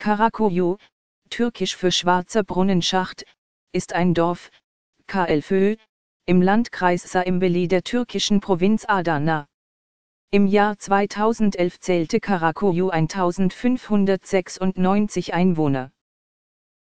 Karakoyu, türkisch für Schwarzer Brunnenschacht, ist ein Dorf, Kalfö, im Landkreis Saimbeli der türkischen Provinz Adana. Im Jahr 2011 zählte Karakoyu 1596 Einwohner.